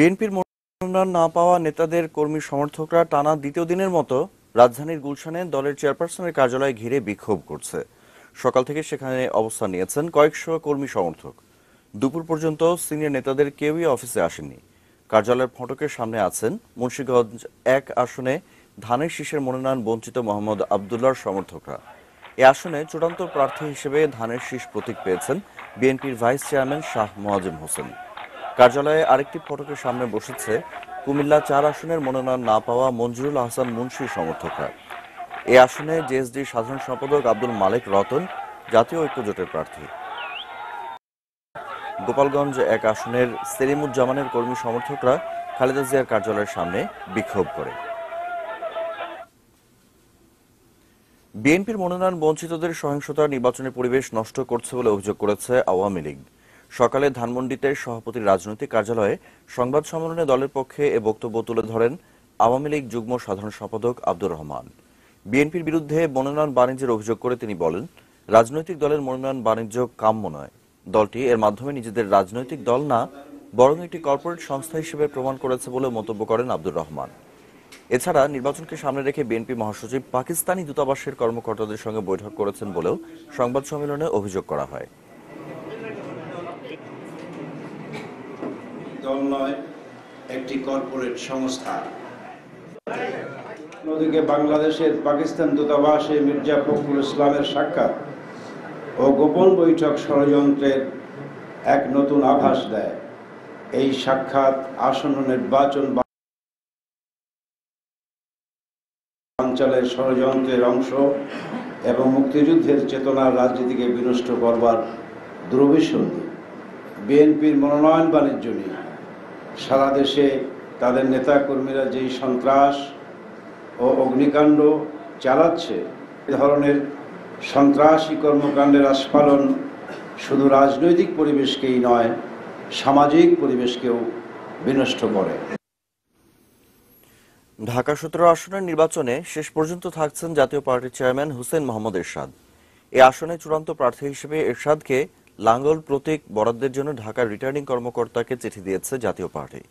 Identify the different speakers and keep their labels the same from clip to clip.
Speaker 1: বিএনপির মনোনয়ন না পাওয়া নেতাদের কর্মী সমর্থকরা টানা দ্বিতীয় দিনের মতো রাজধানীর গুলশানে দলের চেয়ারপারসনের কার্যালয় ঘিরে বিক্ষোভ করছে সকাল থেকে সেখানে অবস্থান নিয়েছেন কয়েকশো কর্মী সমর্থক দুপুর পর্যন্ত সিনিয়র নেতাদের কেউই অফিসে আসেনি কার্যালয়ের ফটকের সামনে আছেন মুন্সীগঞ্জ এক আসনে ধানের শীষের মনোনয়ন বঞ্চিত মোহাম্মদ আবদুল্লার সমর্থকরা এ আসনে চূড়ান্ত প্রার্থী হিসেবে ধানের শীষ প্রতীক পেয়েছেন বিএনপির ভাইস চেয়ারম্যান শাহ মোয়াজিম হোসেন কার্যালয়ে আরেকটি ফটকের সামনে বসেছে কুমিল্লা চার আসনের মনোনয়ন না পাওয়া মঞ্জুরুল আহসান মুন্সির সমর্থকরা এ আসনে জেএসডির সাধারণ সম্পাদক আব্দুল মালিক রতন জাতীয় ঐক্যজোটের প্রার্থী গোপালগঞ্জ এক আসনের সেলিমুজ্জামানের কর্মী সমর্থকরা খালেদা জিয়ার কার্যালয়ের সামনে বিক্ষোভ করে বিএনপির মনোনয়ন বঞ্চিতদের সহিংসতা নির্বাচনের পরিবেশ নষ্ট করছে বলে অভিযোগ করেছে আওয়ামী লীগ সকালে ধানমন্ডিতে সভাপতির রাজনৈতিক কার্যালয়ে সংবাদ সম্মেলনে দলের পক্ষে এ বক্তব্য তুলে ধরেন আওয়ামী লীগ যুগ্ম সাধারণ সম্পাদক আব্দুর রহমান বিএনপির বিরুদ্ধে মনোনয়ন বাণিজ্যের অভিযোগ করে তিনি বলেন রাজনৈতিক দলের মনোনয়ন বাণিজ্য কাম্য নয় দলটি এর মাধ্যমে নিজেদের রাজনৈতিক দল না বরং একটি কর্পোরেট সংস্থা হিসেবে প্রমাণ করেছে বলে মন্তব্য করেন আব্দুর রহমান এছাড়া নির্বাচনকে সামনে রেখে বিএনপি মহাসচিব পাকিস্তানি দূতাবাসের কর্মকর্তাদের সঙ্গে বৈঠক করেছেন বলেও সংবাদ সম্মেলনে অভিযোগ করা হয়
Speaker 2: দল নয় একটি কর্পোরেট সংস্থা অন্যদিকে বাংলাদেশের পাকিস্তান দূতাবাসে মির্জা ফখরুল ইসলামের সাক্ষাৎ ও গোপন বৈঠক ষড়যন্ত্রের এক নতুন আভাস দেয় এই সাক্ষাৎ আসন্ন নির্বাচন অঞ্চলের ষড়যন্ত্রের অংশ এবং মুক্তিযুদ্ধের চেতনার রাজনীতিকে বিনষ্ট করবার দুরভিসন্ধি বিএনপির মনোনয়ন বাণিজ্য নিয়ে সারা দেশে তাদের নেতা কর্মীরা যেই সন্ত্রাস ও অগ্নিকাণ্ড চালাচ্ছে এ ধরনের সন্ত্রাসী কর্মকাণ্ডের আস্ফালন শুধু রাজনৈতিক পরিবেশকেই নয় সামাজিক পরিবেশকেও বিনষ্ট করে
Speaker 1: ঢাকা সতেরো আসনের নির্বাচনে শেষ পর্যন্ত থাকছেন জাতীয় পার্টির চেয়ারম্যান হুসেন মোহাম্মদ এরশাদ এ আসনে চূড়ান্ত প্রার্থী হিসেবে এরশাদকে লাঙ্গল প্রতীক বরাদ্দের জন্য ঢাকার রিটার্নিং কর্মকর্তাকে চিঠি দিয়েছে জাতীয় পার্টি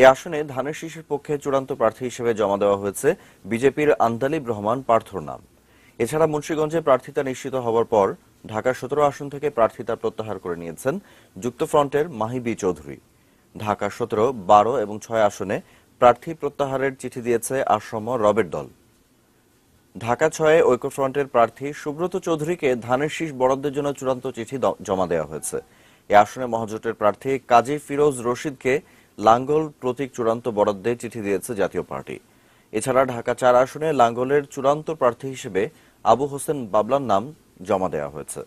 Speaker 1: এ আসনে ধানের শীষের পক্ষে চূড়ান্ত প্রার্থী হিসেবে জমা দেওয়া হয়েছে বিজেপির আন্দালিব রহমান পার্থর নাম এছাড়া মুন্সীগঞ্জে প্রার্থিতা নিশ্চিত হওয়ার পর ঢাকার সতেরো আসন থেকে প্রার্থিতা প্রত্যাহার করে নিয়েছেন যুক্তফ্রন্টের মাহিবি চৌধুরী ঢাকা সতেরো বারো এবং ছয় আসনে প্রার্থী প্রত্যাহারের চিঠি দিয়েছে আসম রবের দল ঢাকা ছয়ে ঐক্যফ্রন্টের প্রার্থী সুব্রত চৌধুরীকে ধানের শীষ বরাদ্দের জন্য চূড়ান্ত চিঠি জমা দেওয়া হয়েছে এ আসনে মহাজোটের প্রার্থী কাজী ফিরোজ রশিদকে লাঙ্গল প্রতীক চূড়ান্ত বরাদ্দে চিঠি দিয়েছে জাতীয় পার্টি এছাড়া ঢাকা চার আসনে লাঙ্গলের চূড়ান্ত প্রার্থী হিসেবে আবু হোসেন বাবলার নাম জমা দেওয়া হয়েছে